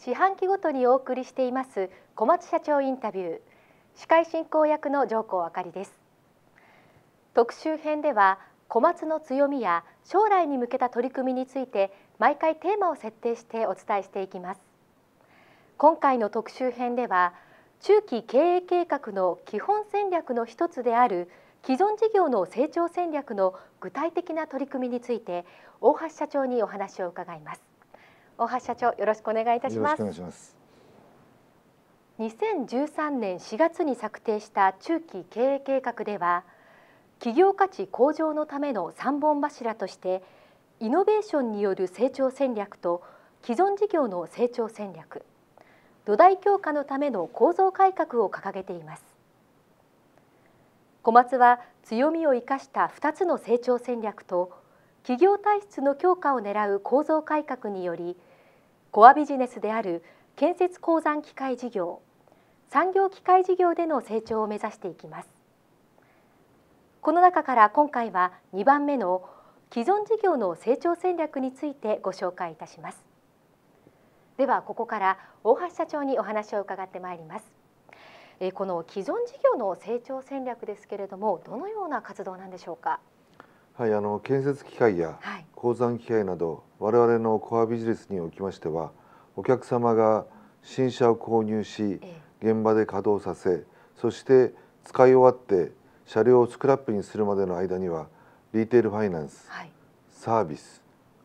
四半期ごとにお送りしています小松社長インタビュー司会進行役の上皇あかりです特集編では小松の強みや将来に向けた取り組みについて毎回テーマを設定してお伝えしていきます今回の特集編では中期経営計画の基本戦略の一つである既存事業の成長戦略の具体的な取り組みについて大橋社長にお話を伺います大橋社長よろしくお願いいたします。よろしくお願いします。2013年4月に策定した中期経営計画では企業価値向上のための三本柱としてイノベーションによる成長戦略と既存事業の成長戦略土台強化のための構造改革を掲げています小松は強みを生かした2つの成長戦略と企業体質の強化を狙う構造改革によりコアビジネスである建設鉱山機械事業産業機械事業での成長を目指していきますこの中から今回は2番目の既存事業の成長戦略についてご紹介いたしますではここから大橋社長にお話を伺ってまいりますこの既存事業の成長戦略ですけれどもどのような活動なんでしょうかはいあの建設機械や鉱山機械など、はい、我々のコアビジネスにおきましてはお客様が新車を購入し、現場で稼働させそして使い終わって車両をスクラップにするまでの間にはリテールファイナンス、はい、サービス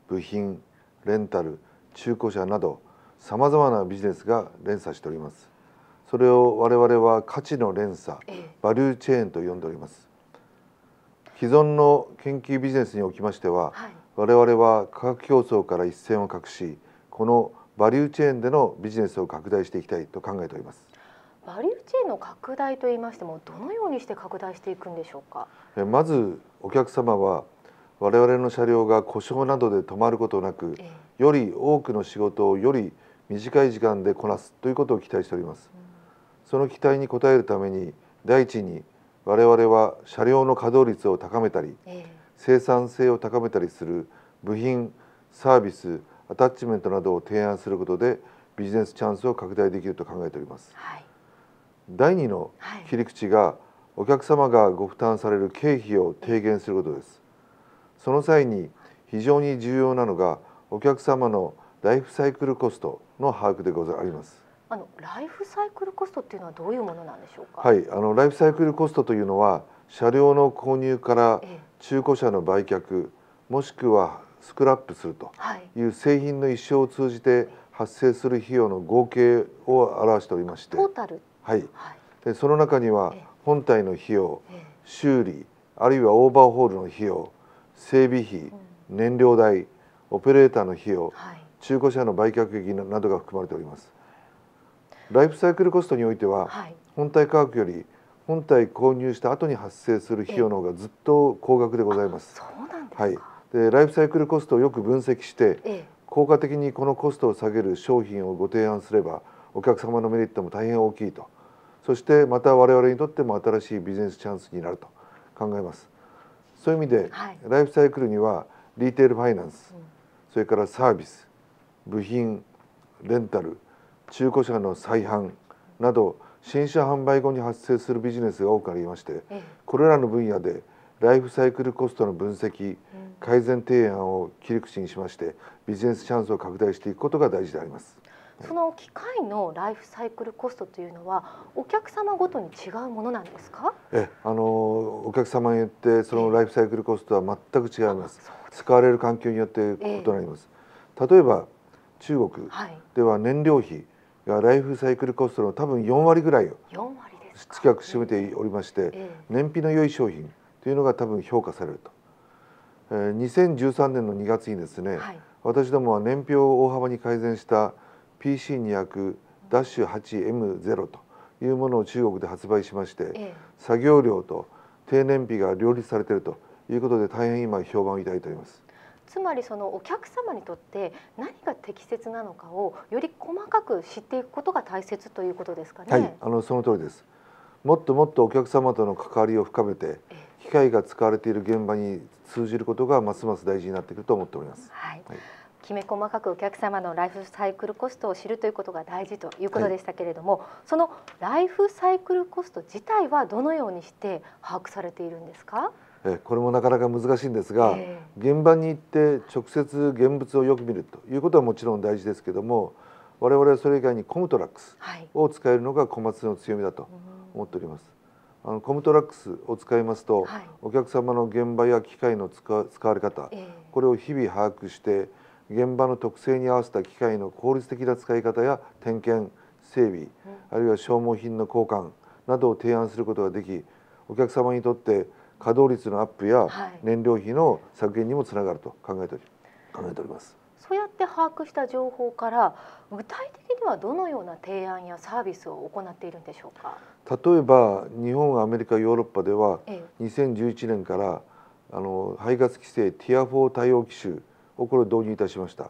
部品レンタル中古車などさまざまなビジネスが連鎖しておりますそれを我々は価値の連鎖、バリューチェーンと呼んでおります既存の研究ビジネスにおきましては、はい、我々は価格競争から一線を画しこのバリューチェーンでのビジネスを拡大していきたいと考えておりますバリューチェーンの拡大といいましてもどのようにして拡大していくんでしょうかまずお客様は我々の車両が故障などで止まることなく、えより多くの仕事をより短い時間でこなすということを期待しております、うん、その期待に応えるために第一に我々は車両の稼働率を高めたり、生産性を高めたりする部品サービスアタッチメントなどを提案することでビジネスチャンスを拡大できると考えております、はい、第2の切り口がお客様がご負担される経費を低減することですその際に非常に重要なのがお客様のライフサイクルコストの把握でございますあのライフサイクルコストっていうのはどういうものなんでしょうか。はい、あのライフサイクルコストというのは車両の購入から中古車の売却、もしくはスクラップするという製品の一生を通じて発生する費用の合計を表しておりまして、トータル。はい。でその中には本体の費用、修理あるいはオーバーホールの費用、整備費、燃料代、オペレーターの費用、中古車の売却益などが含まれております。ライフサイクルコストにおいては、本体価格より本体購入した後に発生する費用の方がずっと高額でございます。はい、でライフサイクルコストをよく分析して、効果的にこのコストを下げる商品をご提案すればお客様のメリットも大変大きいとそしてまた我々にとっても新しいビジネスチャンスになると考えますそういう意味で、はい、ライフサイクルにはリテールファイナンス、うん、それからサービス部品レンタル中古車の再販など新車販売後に発生するビジネスが多くありましてこれらの分野でライフサイクルコストの分析改善提案を切り口にしましてビジネスチャンスを拡大していくことが大事であります。その機械のライフサイクルコストというのはお客様ごとに違うものなんですか？え、あのお客様によってそのライフサイクルコストは全く違います。使われる環境によって異なります。例えば中国では燃料費がライフサイクルコストの多分4割ぐらいを近く占めておりまして、えー、燃費の良い商品というのが多分評価されると、えー、2013年の2月にですね、はい、私どもは燃費を大幅に改善した PC200-8M0 というものを中国で発売しまして、えー、作業量と低燃費が両立されているということで大変今評判をいただいております。つまりそのお客様にとって何が適切なのかをより細かく知っていくことが大切ということですかね。はい、あのその通りです。もっともっとお客様との関わりを深めて、機械が使われている現場に通じることがますます大事になってくると思っております。はい、はいきめ細かくお客様のライフサイクルコストを知るということが大事ということでしたけれども、はい、そのライフサイクルコスト自体はどのようにして把握されているんですかこれもなかなか難しいんですが、現場に行って直接現物をよく見るということはもちろん大事ですけども我々はそれ以外にコムトラックスを使えるのが小松の強みだと思っております。あのコムトラックスを使いますと、はい、お客様の現場や機械の使われ方、えー、これを日々把握して現場の特性に合わせた機械の効率的な使い方や点検整備、うん、あるいは消耗品の交換などを提案することができお客様にとって稼働率のアップや燃料費の削減にもつながると考えて考えております。そうやって把握した情報から具体的にはどのような提案やサービスを行っているんでしょうか例えば日本アメリカヨーロッパでは2011年からあの排ガス規制ティア4対応機種をこれを導入いたしました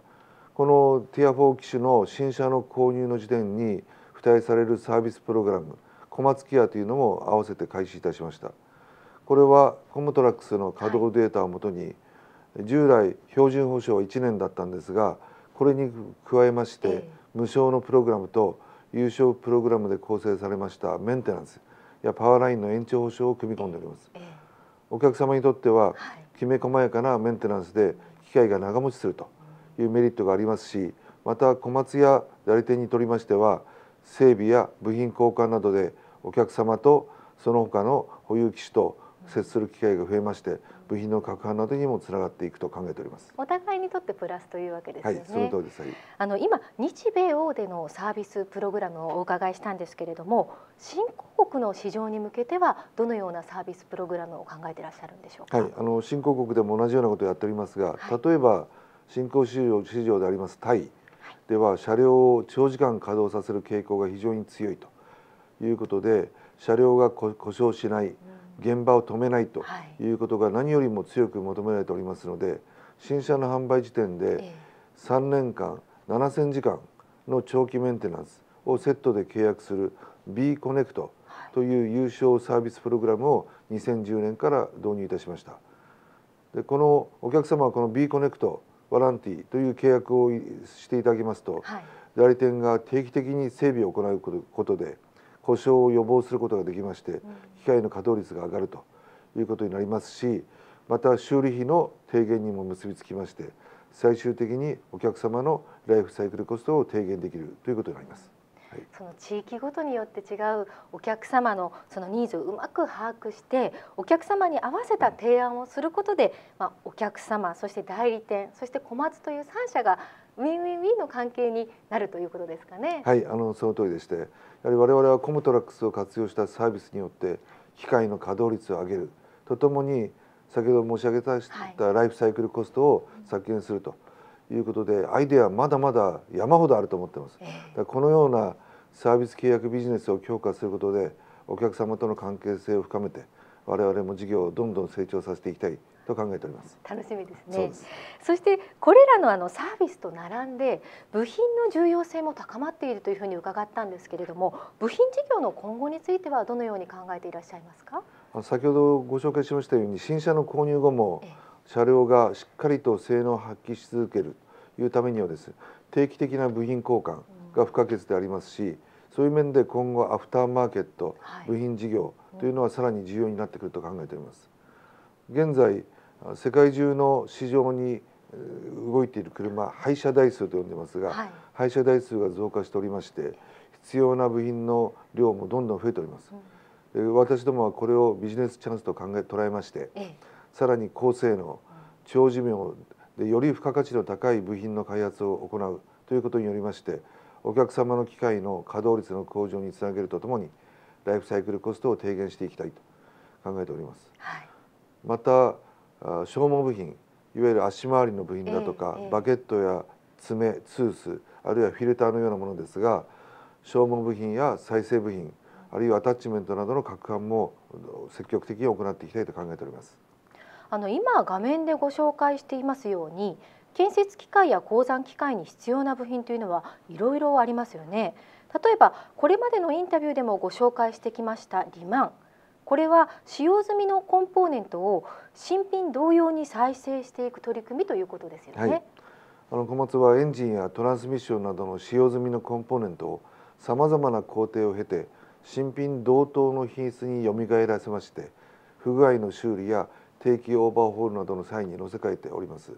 このティア4機種の新車の購入の時点に付帯されるサービスプログラム小松ケアというのも合わせて開始いたしましたこれはコムトラックスの稼働データをもとに、従来標準保証は1年だったんですがこれに加えまして、無償のプログラムと優勝プログラムで構成されましたメンテナンスやパワーラインの延長保証を組み込んでおります、お客様にとっては、きめ細やかなメンテナンスで機械が長持ちするというメリットがありますしまた小松や代理店にとりましては整備や部品交換などでお客様とその他の保有機種と接する機会が増えまして部品の拡販などにもつながっていくと考えておりますお互いにとってプラスというわけですね、はい、その通りです、はい、あの今日米欧でのサービスプログラムをお伺いしたんですけれども新興国の市場に向けてはどのようなサービスプログラムを考えていらっしゃるんでしょうか、はい、あの新興国でも同じようなことをやっておりますが、例えば新興市場市場でありますタイでは車両を長時間稼働させる傾向が非常に強いということで車両が故障しない、うん現場を止めないということが何よりも強く求められておりますので新車の販売時点で3年間7000時間の長期メンテナンスをセットで契約する B コネクトという優勝サービスプログラムを2010年から導入いたしましたでこのお客様はこの B コネクトワランティという契約をしていただきますと、はい、代理店が定期的に整備を行うことで故障を予防することができまして機械の稼働率が上がるということになりますしまた修理費の低減にも結びつきまして最終的にお客様のライフサイクルコストを低減できるということになります。その地域ごとによって違うお客様のそのニーズをうまく把握してお客様に合わせた提案をすることで、まあ、お客様そして代理店そして小松という3社がウィンウィンウィンの関係になるということですかね。はい、あのその通りでして、やはり我々はコムトラックスを活用したサービスによって機械の稼働率を上げるとともに先ほど申し上げたライフサイクルコストを削減するということで、アイデアまだまだ山ほどあると思ってます。このようなサービス契約ビジネスを強化することでお客様との関係性を深めて我々も事業をどんどん成長させていきたいと考えております楽しみですねそしてこれらのあのサービスと並んで部品の重要性も高まっているというふうに伺ったんですけれども部品事業の今後についてはどのように考えていらっしゃいますか先ほどご紹介しましたように新車の購入後も車両がしっかりと性能を発揮し続けるというためにはです定期的な部品交換が不可欠でありますし、そういう面で今後アフターマーケット、部品事業というのはさらに重要になってくると考えております。現在世界中の市場に動いている車廃車台数と呼んでますが、はい、廃車台数が増加しておりまして必要な部品の量もどんどん増えております、うん、私どもはこれをビジネスチャンスと考え捉えまして、ええ、さらに高性能長寿命でより付加価値の高い部品の開発を行うということによりましてお客様の機械の稼働率の向上につなげるとともにライフサイクルコストを低減していきたいと考えております。はい、また消耗部品いわゆる足回りの部品だとか、えー、バケットや爪ツースあるいはフィルターのようなものですが消耗部品や再生部品あるいはアタッチメントなどの拡販も積極的に行っていきたいと考えておりますあの今画面でご紹介していますように建設機械や鉱山機械に必要な部品というのはいろいろありますよね例えばこれまでのインタビューでもご紹介してきましたリマンこれは使用済みのコンポーネントを新品同様に再生していく取り組みということですよね。はい、あの小松はエンジンやトランスミッションなどの使用済みのコンポーネントをさまざまな工程を経て新品同等の品質によみがえらせまして不具合の修理や定期オーバーホールなどの際に載せ替えております。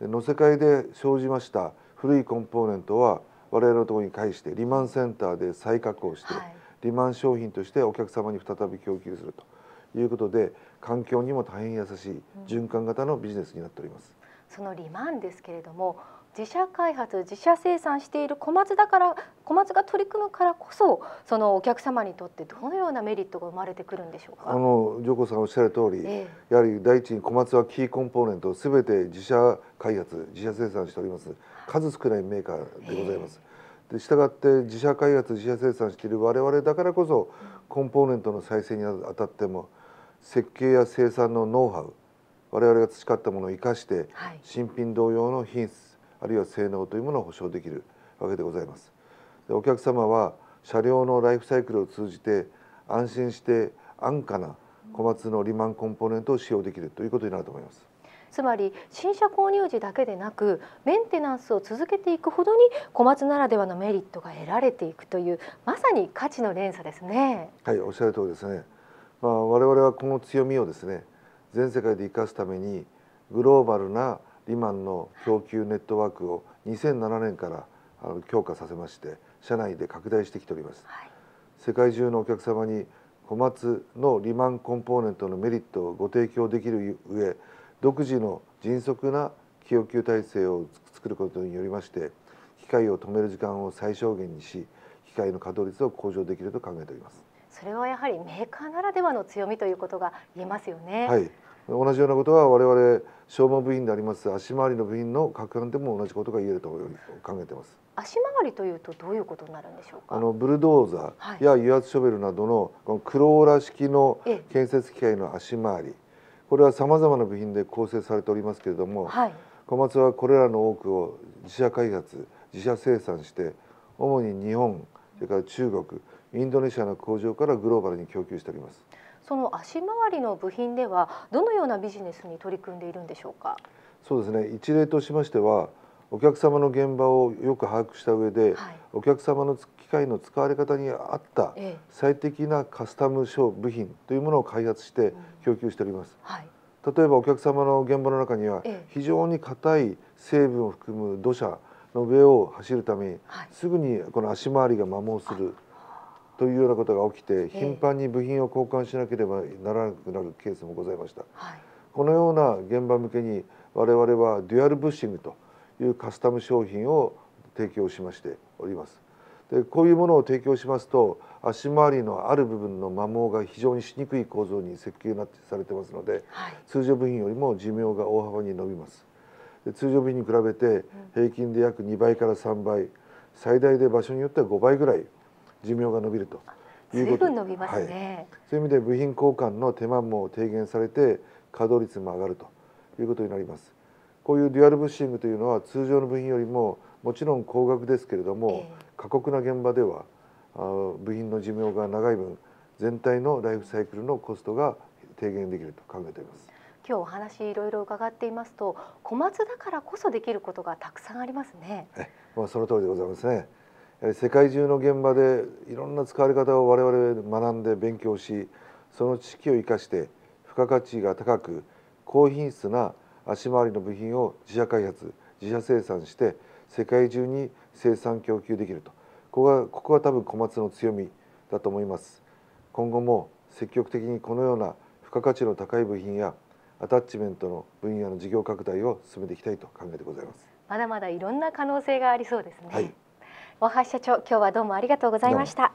で載せ替えで生じました古いコンポーネントは我々のところに返してリマンセンターで再加工して、はいリマン商品としてお客様に再び供給するということで環境にも大変優しい循環型のビジネスになっております。そのリマンですけれども自社開発自社生産している小松だから小松が取り組むからこそそのお客様にとってどのようなメリットが生まれてくるんでしょうかあの上皇さんおっしゃる通り、ええ、やはり第一に小松はキーコンポーネントすべて自社開発自社生産しております数少ないメーカーでございます、えで従って自社開発自社生産している我々だからこそコンポーネントの再生にあたっても設計や生産のノウハウ我々が培ったものを生かして新品同様の品質あるいは性能というものを保証できるわけでございます。でお客様は車両のライフサイクルを通じて安心して安価な小松のリマンコンポーネントを使用できるということになると思います。つまり新車購入時だけでなくメンテナンスを続けていくほどに小松ならではのメリットが得られていくというまさに価値の連鎖ですね。はいおっしゃる通りですね、まあ、我々はこの強みをですね全世界で生かすためにグローバルなリマンの供給ネットワークを2007年から強化させまして社内で拡大してきております、はい、世界中のお客様に小松のリマンコンポーネントのメリットをご提供できる上独自の迅速な供給体制を作ることによりまして機械を止める時間を最小限にし機械の稼働率を向上できると考えておりますそれはやはりメーカーならではの強みということが言えますよね、はい、同じようなことは我々消耗部品であります足回りの部品の各館でも同じことが言えると考えています足回りというとどういうことになるんでしょうかあのブルドーザーや油圧ショベルなどのこのクローラ式の建設機械の足回り、これはさまざまな部品で構成されておりますけれども、はい、小松はこれらの多くを自社開発自社生産して主に日本それから中国インドネシアの工場からグローバルに供給しておりますその足回りの部品ではどのようなビジネスに取り組んでいるんでしょうかそうですね一例としましてはお客様の現場をよく把握した上で、はい、お客様の機械の使われ方に合った最適なカスタム商部品というものを開発して供給しております、はい、例えばお客様の現場の中には非常に硬い成分を含む土砂の上を走るためにすぐにこの足回りが摩耗するというようなことが起きて頻繁に部品を交換しなければならなくなるケースもございました、はい、このような現場向けに我々はデュアルブッシングというカスタム商品を提供しましておりますでこういうものを提供しますと足回りのある部分の摩耗が非常にしにくい構造に設計なってされてますので、はい、通常部品よりも寿命が大幅に伸びますで通常部品に比べて平均で約2倍から3倍最大で場所によっては5倍ぐらい寿命が伸びるということ伸びますね、はい、そういう意味で部品交換の手間も低減されて稼働率も上がるということになりますこういうデュアルブッシングというのは通常の部品よりももちろん高額ですけれども、過酷な現場では部品の寿命が長い分全体のライフサイクルのコストが低減できると考えています今日お話いろいろ伺っていますと小松だからこそできることがたくさんありますねまあその通りでございますね世界中の現場でいろんな使われ方を我々学んで勉強しその知識を生かして付加価値が高く高品質な足回りの部品を自社開発自社生産して世界中に生産供給できるとここがここは多分小松の強みだと思います今後も積極的にこのような付加価値の高い部品やアタッチメントの分野の事業拡大を進めていきたいと考えてございますまだまだいろんな可能性がありそうですね、はい、大橋社長今日はどうもありがとうございました